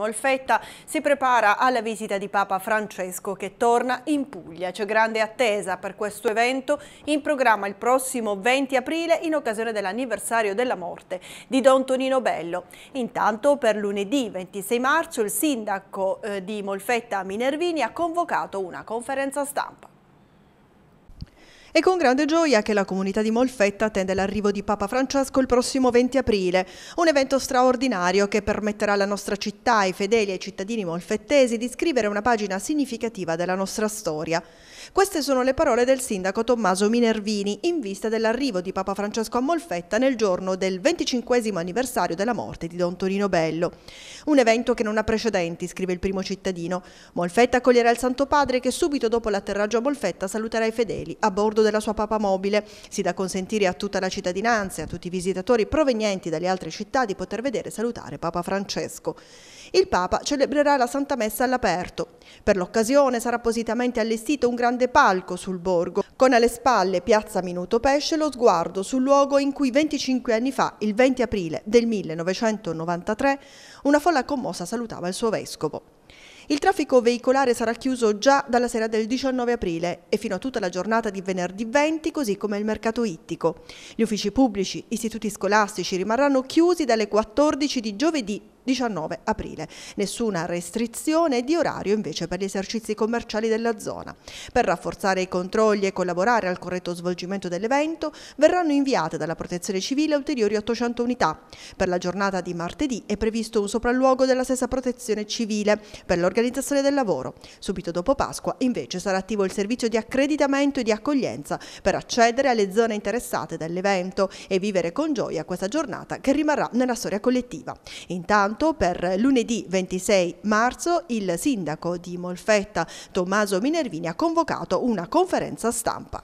Molfetta si prepara alla visita di Papa Francesco che torna in Puglia. C'è grande attesa per questo evento in programma il prossimo 20 aprile in occasione dell'anniversario della morte di Don Tonino Bello. Intanto per lunedì 26 marzo il sindaco eh, di Molfetta Minervini ha convocato una conferenza stampa. È con grande gioia che la comunità di Molfetta attende l'arrivo di Papa Francesco il prossimo 20 aprile, un evento straordinario che permetterà alla nostra città, ai fedeli e ai cittadini molfettesi di scrivere una pagina significativa della nostra storia. Queste sono le parole del sindaco Tommaso Minervini in vista dell'arrivo di Papa Francesco a Molfetta nel giorno del 25 anniversario della morte di Don Torino Bello. Un evento che non ha precedenti, scrive il primo cittadino. Molfetta accoglierà il Santo Padre che subito dopo l'atterraggio a Molfetta saluterà i fedeli a bordo bordo della sua papa mobile. Si dà consentire a tutta la cittadinanza e a tutti i visitatori provenienti dalle altre città di poter vedere e salutare Papa Francesco. Il Papa celebrerà la Santa Messa all'aperto. Per l'occasione sarà appositamente allestito un grande palco sul borgo, con alle spalle Piazza Minuto Pesce lo sguardo sul luogo in cui 25 anni fa, il 20 aprile del 1993, una folla commossa salutava il suo vescovo. Il traffico veicolare sarà chiuso già dalla sera del 19 aprile e fino a tutta la giornata di venerdì 20, così come il mercato ittico. Gli uffici pubblici, istituti scolastici rimarranno chiusi dalle 14 di giovedì 19 aprile. Nessuna restrizione di orario invece per gli esercizi commerciali della zona. Per rafforzare i controlli e collaborare al corretto svolgimento dell'evento verranno inviate dalla Protezione Civile ulteriori 800 unità. Per la giornata di martedì è previsto un sopralluogo della stessa Protezione Civile per l'organizzazione del lavoro. Subito dopo Pasqua invece sarà attivo il servizio di accreditamento e di accoglienza per accedere alle zone interessate dall'evento e vivere con gioia questa giornata che rimarrà nella storia collettiva. Intanto Pertanto per lunedì 26 marzo il sindaco di Molfetta Tommaso Minervini ha convocato una conferenza stampa.